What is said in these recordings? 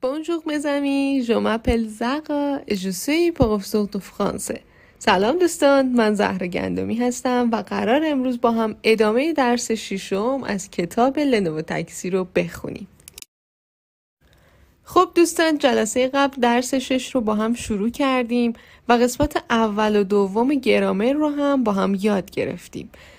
Bonjour mes amis, je m'appelle Zara et je suis professeur سلام دوستان من زهر گندمی هستم و قرار امروز با هم ادامه درس ششم از کتاب لنو تکسی رو بخونیم. خب دوستان جلسه قبل درس شش رو با هم شروع کردیم و قسمت اول و دوم گرامر رو هم با هم یاد گرفتیم.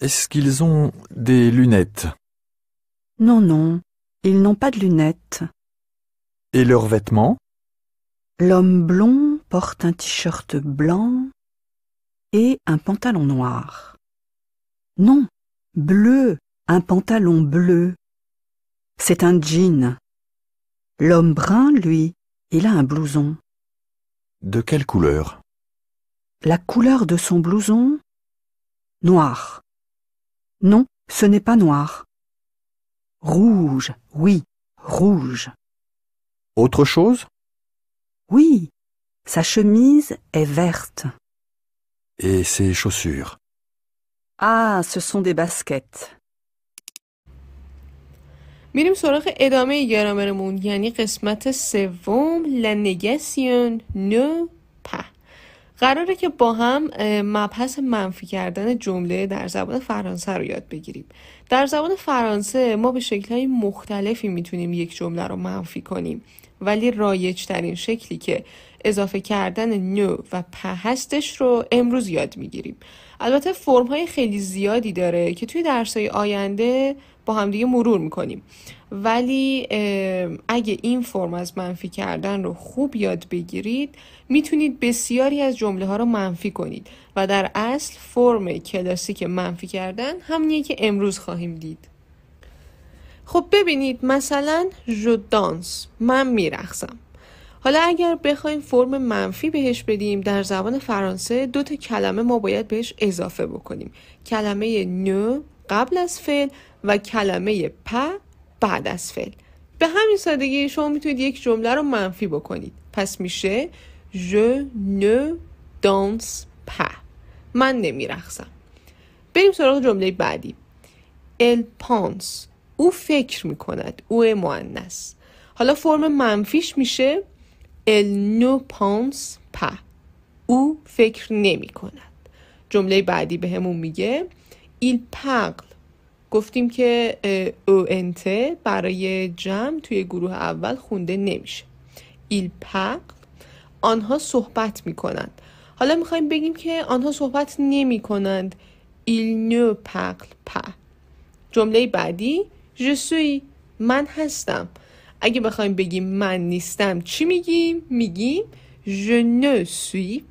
Est-ce qu'ils ont des lunettes Non, non, ils n'ont pas de lunettes. Et leurs vêtements L'homme blond porte un t-shirt blanc et un pantalon noir. Non, bleu, un pantalon bleu. C'est un jean. L'homme brun, lui, il a un blouson. De quelle couleur La couleur de son blouson Noir. Non, ce n'est pas noir. Rouge, oui, rouge. Autre chose Oui, sa chemise est verte. Et ses chaussures Ah, ce sont des baskets. سراغ ادامه قراره که با هم مبحث منفی کردن جمله در زبان فرانسه رو یاد بگیریم در زبان فرانسه ما به های مختلفی میتونیم یک جمله رو منفی کنیم ولی رایج ترین شکلی که اضافه کردن نو و پهستش رو امروز یاد میگیریم البته فرم های خیلی زیادی داره که توی درس های آینده با همدیگه مرور میکنیم ولی اگه این فرم از منفی کردن رو خوب یاد بگیرید میتونید بسیاری از جمله ها رو منفی کنید و در اصل فرم کلاسیک منفی کردن همونیه که امروز خواهیم دید خب ببینید مثلا جو دانس من میرقصم حالا اگر بخوایم فرم منفی بهش بدیم در زبان فرانسه دو تا کلمه ما باید بهش اضافه بکنیم کلمه نو قبل از فعل و کلمه پ بعد از فعل به همین سادگی شما میتونید یک جمله رو منفی بکنید پس میشه je ne danse pas من نمیرقصم بریم سراغ جمله بعدی ال pense او فکر میکند او مؤنث حالا فرم منفیش میشه ال ne pense pas او فکر نمیکند جمله بعدی به میگه il parle گفتیم که اونت برای جمع توی گروه اول خونده نمیشه ایل پق آنها صحبت میکنند حالا میخوایم بگیم که آنها صحبت نمی کنند ایل نو پقل پ جمله بعدی جسوی من هستم اگه بخوایم بگیم من نیستم چی میگیم؟ میگیم je ne suis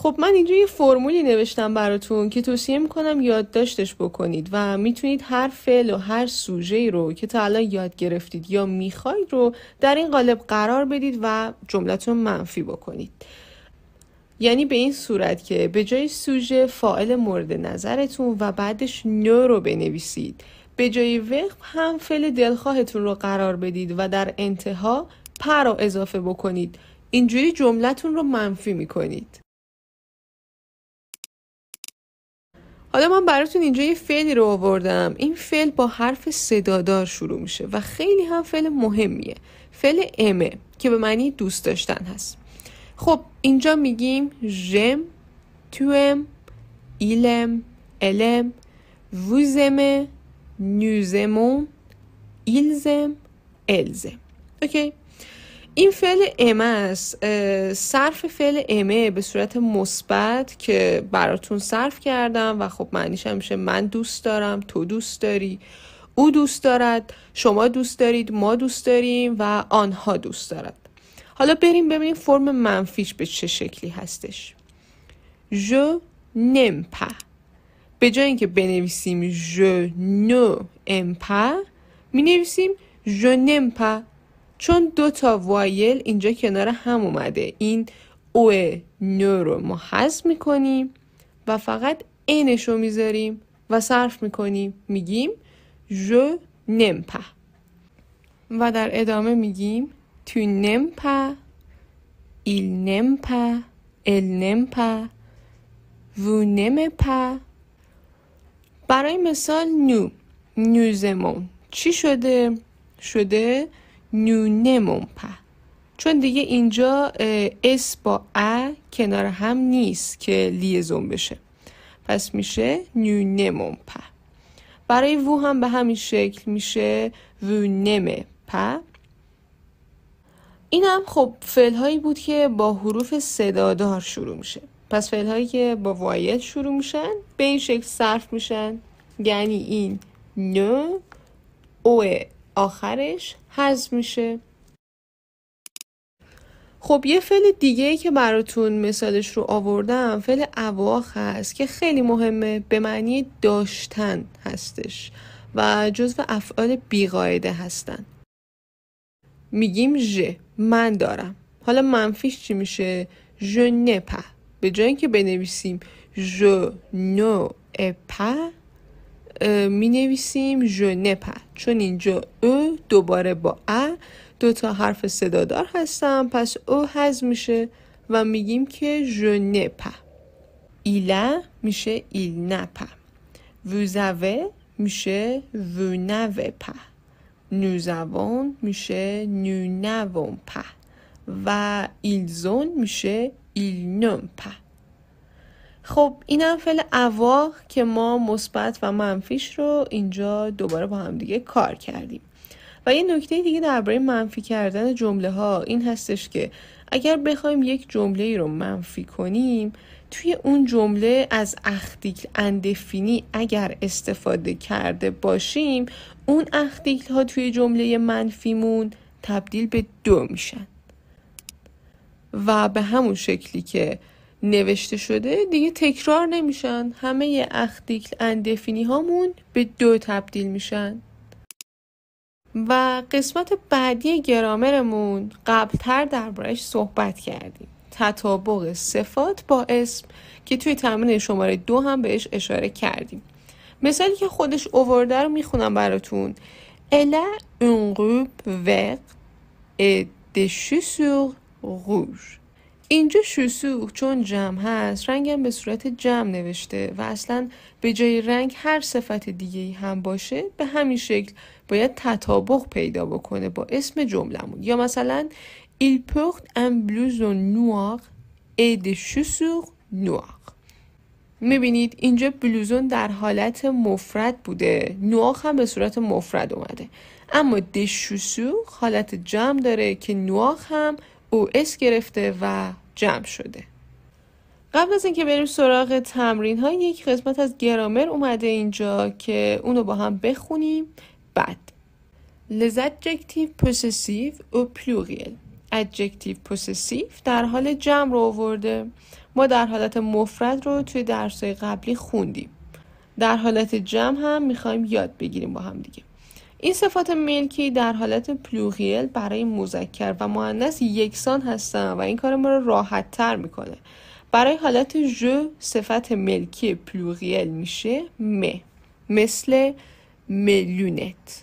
خب من اینجا یه فرمولی نوشتم براتون که توصیه میکنم یادداشتش بکنید و میتونید هر فعل و هر سوژه رو که تا الان یاد گرفتید یا میخواید رو در این قالب قرار بدید و جملتون منفی بکنید یعنی به این صورت که به جای سوژه فاعل مورد نظرتون و بعدش نو رو بنویسید به جای وقف هم فعل دلخواهتون رو قرار بدید و در انتها پر رو اضافه بکنید اینجوری جملتون رو منفی میکنید حالا من براتون اینجا یه فعلی رو آوردم این فعل با حرف صدادار شروع میشه و خیلی هم فعل مهمیه فعل امه که به معنی دوست داشتن هست خب اینجا میگیم ژم توم ایلم الم ووزمه نوزمون ایلزم الزم اوکی این فعل ام است صرف فعل امه به صورت مثبت که براتون صرف کردم و خب معنیش هم میشه من دوست دارم تو دوست داری او دوست دارد شما دوست دارید ما دوست داریم و آنها دوست دارد حالا بریم ببینیم فرم منفیش به چه شکلی هستش جو نمپ به جای اینکه بنویسیم جو نو امپا می نویسیم جو چون دو تا وایل اینجا کنار هم اومده این او نو رو ما حذف میکنیم و فقط اینش رو میذاریم و صرف میکنیم میگیم ژ نمپا و در ادامه میگیم تو نمپا ایل نمپا ال نمپا وو نمپا برای مثال نو نوزمون چی شده؟ شده نونمونپ چون دیگه اینجا اس با ا کنار هم نیست که لیزون بشه پس میشه نونمونپ برای وو هم به همین شکل میشه و پ این هم خب فعل هایی بود که با حروف صدادار شروع میشه پس فعل هایی که با وایل شروع میشن به این شکل صرف میشن یعنی این نو او آخرش حذف میشه خب یه فعل دیگه ای که براتون مثالش رو آوردم فعل اواخ هست که خیلی مهمه به معنی داشتن هستش و جزو افعال بیقاعده هستن میگیم ژ من دارم حالا منفیش چی میشه ژ نپه به جای که بنویسیم ژ نو پ می نویسیم ژنپه چون اینجا او دوباره با ا دو تا حرف صدادار هستم پس او هضم میشه و میگیم که ژنپه ایلا میشه ایل نپه ووزوه میشه وونوه په نوزوان میشه نونوان په و ایلزون میشه ایلنون په خب اینم فعل اوا که ما مثبت و منفیش رو اینجا دوباره با هم دیگه کار کردیم و یه نکته دیگه درباره منفی کردن جمله ها این هستش که اگر بخوایم یک جمله ای رو منفی کنیم توی اون جمله از اختیکل اندفینی اگر استفاده کرده باشیم اون اختیکل ها توی جمله منفیمون تبدیل به دو میشن و به همون شکلی که نوشته شده دیگه تکرار نمیشن همه اختیکل اندفینی هامون به دو تبدیل میشن و قسمت بعدی گرامرمون قبلتر دربارهش صحبت کردیم تطابق صفات با اسم که توی تمرین شماره دو هم بهش اشاره کردیم مثالی که خودش اوورده رو میخونم براتون الا une وقت vert et des chaussures اینجا شسوخ چون جمع هست رنگم به صورت جمع نوشته و اصلا به جای رنگ هر صفت دیگه ای هم باشه به همین شکل باید تطابق پیدا بکنه با اسم جملمون یا مثلا Il porte un blouson noir et des chaussures میبینید اینجا بلوزون در حالت مفرد بوده نواخ هم به صورت مفرد اومده اما دشوسو حالت جمع داره که نواخ هم او اس گرفته و جمع شده قبل از اینکه بریم سراغ تمرین های یک قسمت از گرامر اومده اینجا که اونو با هم بخونیم بعد Les adjectives possessifs au pluriel adjective possessive در حال جمع رو آورده ما در حالت مفرد رو توی درسای قبلی خوندیم در حالت جمع هم میخوایم یاد بگیریم با هم دیگه این صفات ملکی در حالت پلوغیل برای مذکر و مؤنث یکسان هستن و این کار ما را راحت تر میکنه برای حالت ژو صفت ملکی پلوغیل میشه م مثل میلیونت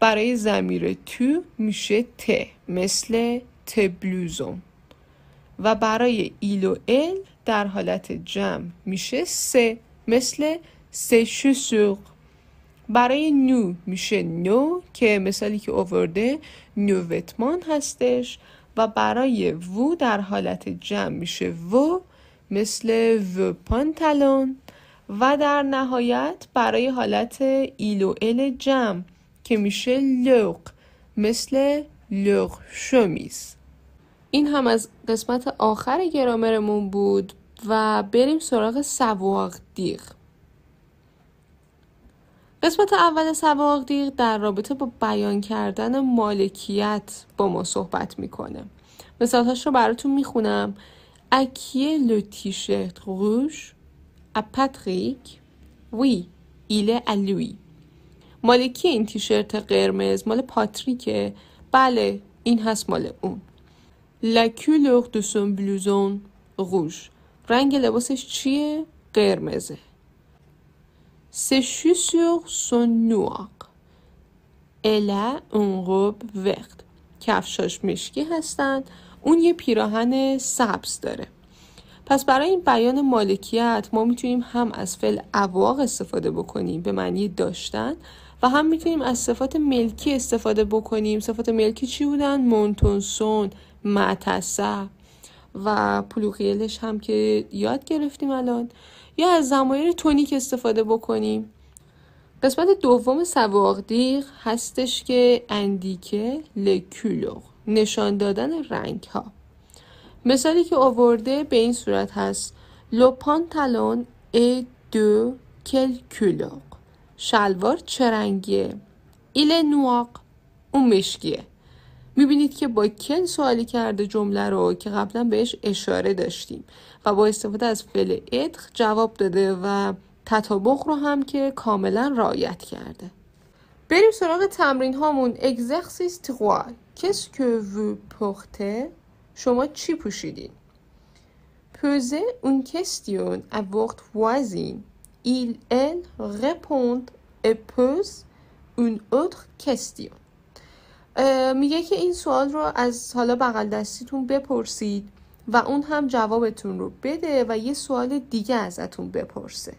برای زمیر تو میشه ت مثل تبلوزون و برای ایل و ال در حالت جمع میشه سه مثل سه شسوق برای نو میشه نو که مثالی که اوورده نووتمان هستش و برای وو در حالت جمع میشه وو مثل و پانتالون و در نهایت برای حالت ایل ال جمع که میشه لوق مثل لوق شمیز این هم از قسمت آخر گرامرمون بود و بریم سراغ سواق دیغ قسمت اول سواقدیر در رابطه با بیان کردن مالکیت با ما صحبت میکنه مثالهاش رو براتون میخونم اکیه لو تیشرت روش ا پاتریک وی ایله الوی مالکی این تیشرت قرمز مال پاتریکه بله این هست مال اون لا دو سون بلوزون روش رنگ لباسش چیه قرمزه ses chaussures sont noires. Elle a un robe کفشاش مشکی هستند. اون یه پیراهن سبز داره. پس برای این بیان مالکیت ما میتونیم هم از فعل اواق استفاده بکنیم به معنی داشتن و هم میتونیم از صفات ملکی استفاده بکنیم صفات ملکی چی بودن؟ مونتونسون، معتصب و پلوخیلش هم که یاد گرفتیم الان یا از زمایر تونیک استفاده بکنیم قسمت دوم سواقدیق هستش که اندیکه لکولوغ نشان دادن رنگ ها مثالی که آورده به این صورت هست لو پانتالون ای دو کلکولوغ شلوار چه رنگیه ایل نواق اون مشکیه میبینید که با کن سوالی کرده جمله رو که قبلا بهش اشاره داشتیم و با استفاده از فعل ادخ جواب داده و تطابق رو هم که کاملا رعایت کرده بریم سراغ تمرین هامون اگزرسیس 3 کس که وو پخته شما چی پوشیدین پوزه اون کستیون ا وقت وازین ایل ال رپوند ا پوز اون اوتر کستیون میگه که این سوال رو از حالا بغل دستیتون بپرسید و اون هم جوابتون رو بده و یه سوال دیگه ازتون بپرسه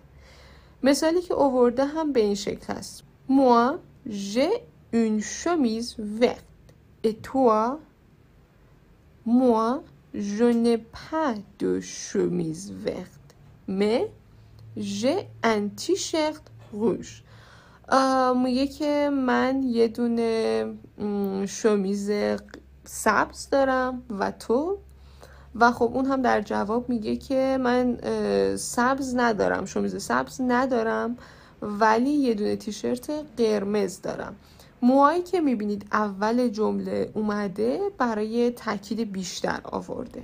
مثالی که اوورده هم به این شکل هست موا ژ اون شمیز وقت. اتوا موا جن پا دو شمیز وقت. م ج انتی شخت روش میگه که من یه دونه شمیز سبز دارم و تو و خب اون هم در جواب میگه که من سبز ندارم شمیز سبز ندارم ولی یه دونه تیشرت قرمز دارم موهایی که میبینید اول جمله اومده برای تاکید بیشتر آورده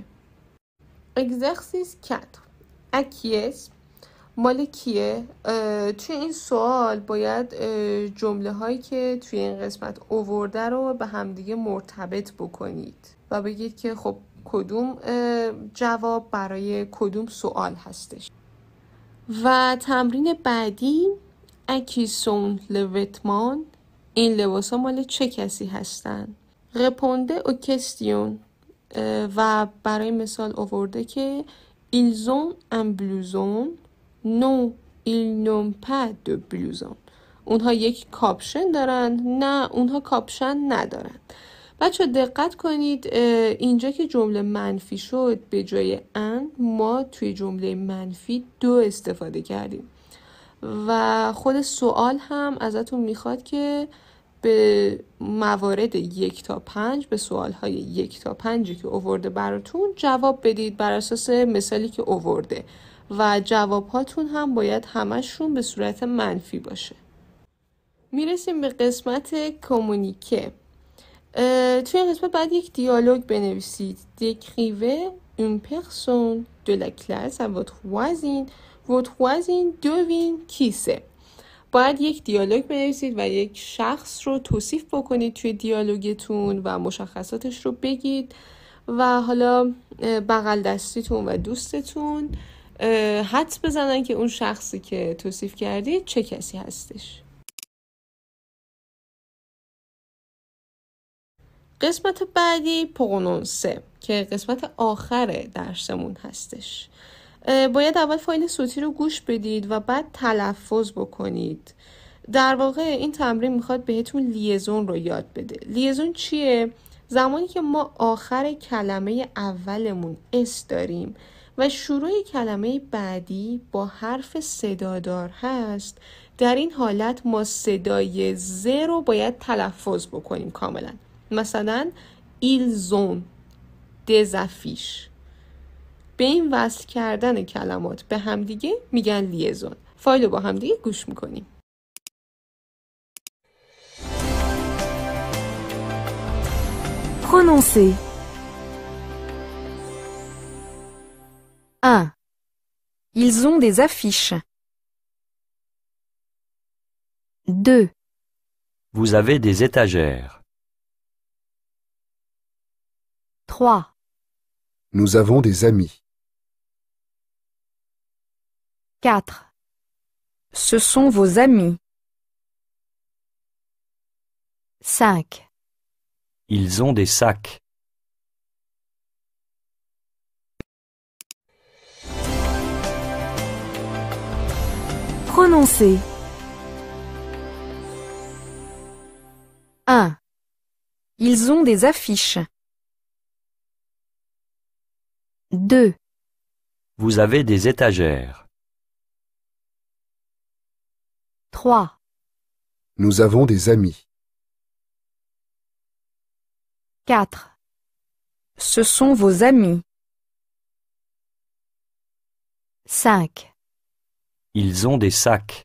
اگزرسیس 4 اکیس مال کیه توی این سوال باید جمله هایی که توی این قسمت اوورده رو به همدیگه مرتبط بکنید و بگید که خب کدوم جواب برای کدوم سوال هستش و تمرین بعدی اکیسون لوتمان این لباس ها مال چه کسی هستن رپونده کستیون و برای مثال اوورده که ایلزون ام بلوزون نو این نوم اونها یک کاپشن دارن؟ نه اونها کاپشن ندارن بچه دقت کنید اینجا که جمله منفی شد به جای ان ما توی جمله منفی دو استفاده کردیم و خود سوال هم ازتون میخواد که به موارد یک تا پنج به سوال های یک تا پنجی که اوورده براتون جواب بدید بر اساس مثالی که اوورده و جواب هاتون هم باید همشون به صورت منفی باشه میرسیم به قسمت کمونیکه توی قسمت باید یک دیالوگ بنویسید دکریوه اون پرسون دو la classe à votre voisine votre باید یک دیالوگ بنویسید و یک شخص رو توصیف بکنید توی دیالوگتون و مشخصاتش رو بگید و حالا بغل دستیتون و دوستتون حدس بزنن که اون شخصی که توصیف کردی چه کسی هستش قسمت بعدی پقونون که قسمت آخر درسمون هستش باید اول فایل صوتی رو گوش بدید و بعد تلفظ بکنید در واقع این تمرین میخواد بهتون لیزون رو یاد بده لیزون چیه؟ زمانی که ما آخر کلمه اولمون اس داریم و شروع کلمه بعدی با حرف صدادار هست در این حالت ما صدای ز رو باید تلفظ بکنیم کاملا مثلا زون دزفیش به این وصل کردن کلمات به همدیگه میگن لیزون فایل رو با همدیگه گوش میکنیم Prononcez 1. Ils ont des affiches. 2. Vous avez des étagères. 3. Nous avons des amis. 4. Ce sont vos amis. 5. Ils ont des sacs. Prononcer. 1. Ils ont des affiches. 2. Vous avez des étagères. 3. Nous avons des amis. 4. Ce sont vos amis. 5. Ils ont des sacs.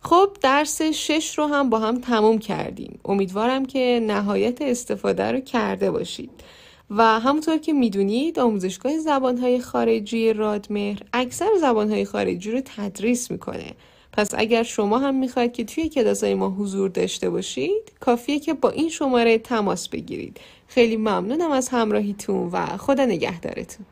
خب درس شش رو هم با هم تموم کردیم. امیدوارم که نهایت استفاده رو کرده باشید. و همونطور که میدونید آموزشگاه زبانهای خارجی رادمهر اکثر زبانهای خارجی رو تدریس میکنه. پس اگر شما هم میخواید که توی کلاسای ما حضور داشته باشید کافیه که با این شماره تماس بگیرید خیلی ممنونم از همراهیتون و خدا نگهدارتون